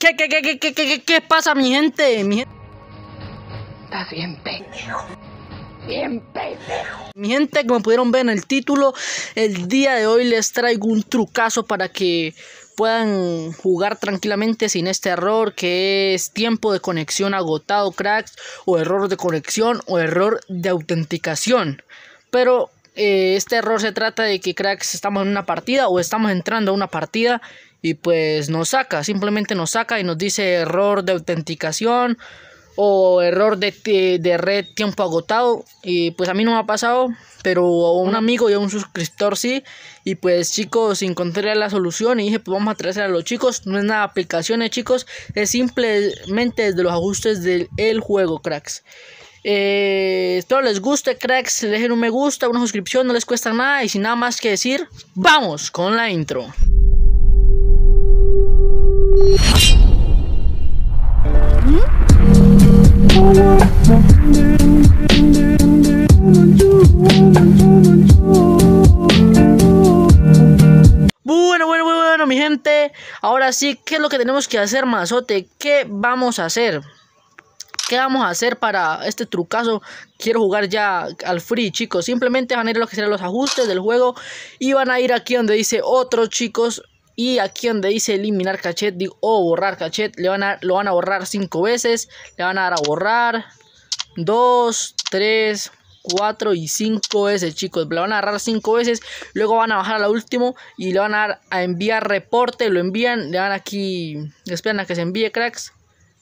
¿Qué, qué, qué, qué, qué, qué, qué pasa, mi gente? Mi bien pendejo. Bien pendejo. Mi gente, como pudieron ver en el título, el día de hoy les traigo un trucazo para que puedan jugar tranquilamente sin este error que es tiempo de conexión agotado, cracks, o error de conexión o error de autenticación. Pero eh, este error se trata de que cracks estamos en una partida o estamos entrando a una partida y pues nos saca, simplemente nos saca y nos dice error de autenticación o error de, de, red tiempo agotado y pues a mí no me ha pasado, pero a un amigo y a un suscriptor sí y pues chicos encontré la solución y dije pues vamos a traerse a los chicos, no es nada aplicaciones chicos, es simplemente desde los ajustes del juego cracks. Eh, espero les guste, cracks. Dejen un me gusta, una suscripción, no les cuesta nada. Y sin nada más que decir, vamos con la intro. Bueno, bueno, bueno, bueno, mi gente. Ahora sí, ¿qué es lo que tenemos que hacer, mazote? ¿Qué vamos a hacer? ¿Qué vamos a hacer para este trucazo? Quiero jugar ya al free, chicos. Simplemente van a ir a lo que serán los ajustes del juego. Y van a ir aquí donde dice otros, chicos. Y aquí donde dice eliminar cachet digo, o borrar cachet, le van a, lo van a borrar 5 veces. Le van a dar a borrar 2, 3, 4 y 5 veces, chicos. Le van a agarrar 5 veces. Luego van a bajar a la última y le van a dar a enviar reporte. Lo envían, le van aquí, esperan a que se envíe, cracks.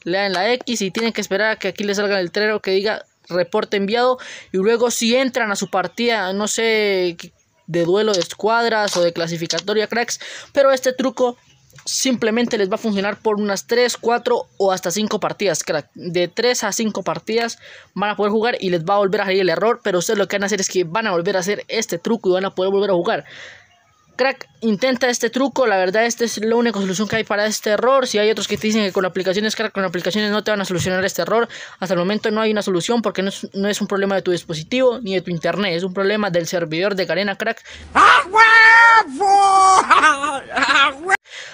Le dan la X y tienen que esperar a que aquí le salga el trero que diga reporte enviado. Y luego si entran a su partida, no sé de duelo de escuadras o de clasificatoria cracks, pero este truco simplemente les va a funcionar por unas 3, 4 o hasta 5 partidas, crack. De 3 a 5 partidas van a poder jugar y les va a volver a salir el error, pero ustedes lo que van a hacer es que van a volver a hacer este truco y van a poder volver a jugar. Crack, intenta este truco, la verdad esta es la única solución que hay para este error. Si hay otros que te dicen que con aplicaciones crack, con aplicaciones no te van a solucionar este error, hasta el momento no hay una solución porque no es, un problema de tu dispositivo ni de tu internet, es un problema del servidor de Garena Crack.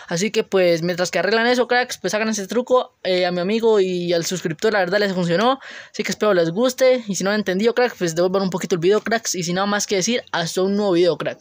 Así que pues mientras que arreglan eso, cracks, pues hagan ese truco eh, a mi amigo y al suscriptor, la verdad les funcionó. Así que espero les guste y si no han entendido, crack, pues devuelvan un poquito el video, cracks. Y sin nada más que decir, hasta un nuevo video, crack